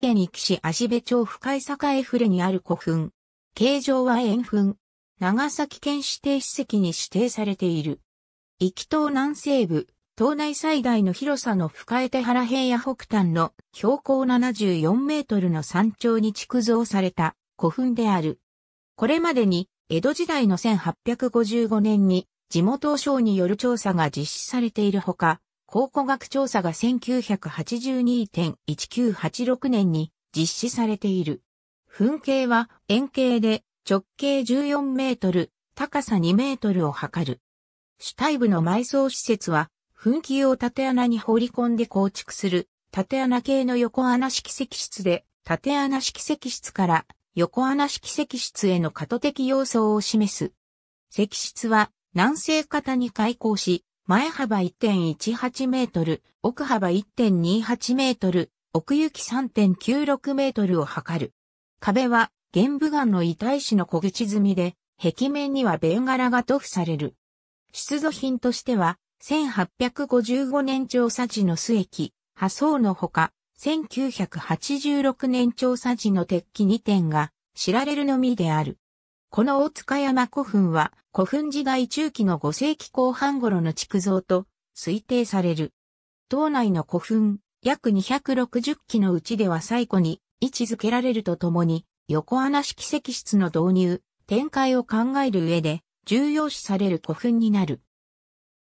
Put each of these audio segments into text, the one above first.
県に岸市芦部町深井栄れにある古墳。形状は円墳。長崎県指定史跡に指定されている。行き島南西部、島内最大の広さの深江手原平野北端の標高74メートルの山頂に築造された古墳である。これまでに江戸時代の1855年に地元省による調査が実施されているほか、考古学調査が1982.1986年に実施されている。噴景は円形で直径14メートル、高さ2メートルを測る。主体部の埋葬施設は、噴気を縦穴に放り込んで構築する、縦穴系の横穴式石室で、縦穴式石室から横穴式石室への過渡的要素を示す。石室は南西方に開口し、前幅1.18メートル、奥幅1.28メートル、奥行き3.96メートルを測る。壁は、玄武岩の遺体紙の小口積みで、壁面には弁柄が塗布される。出土品としては、1855年調査時の末期、破層のほか、1986年調査時の鉄器2点が知られるのみである。この大塚山古墳は古墳時代中期の5世紀後半頃の築造と推定される。島内の古墳約260基のうちでは最古に位置づけられるとともに横穴式石室の導入、展開を考える上で重要視される古墳になる。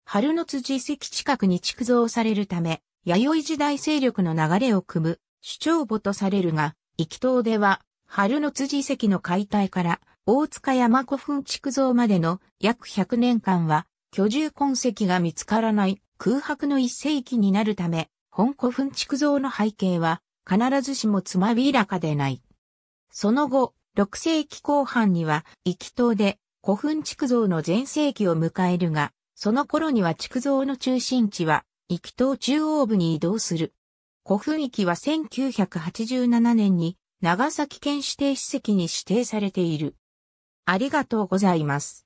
春の辻遺跡近くに築造されるため、弥生時代勢力の流れを組む主張母とされるが、生島では春の辻遺跡の解体から大塚山古墳築造までの約100年間は居住痕跡が見つからない空白の一世紀になるため、本古墳築造の背景は必ずしもつまびらかでない。その後、6世紀後半には、行き島で古墳築造の前世紀を迎えるが、その頃には築造の中心地は、行き島中央部に移動する。古墳域は1987年に長崎県指定史跡に指定されている。ありがとうございます。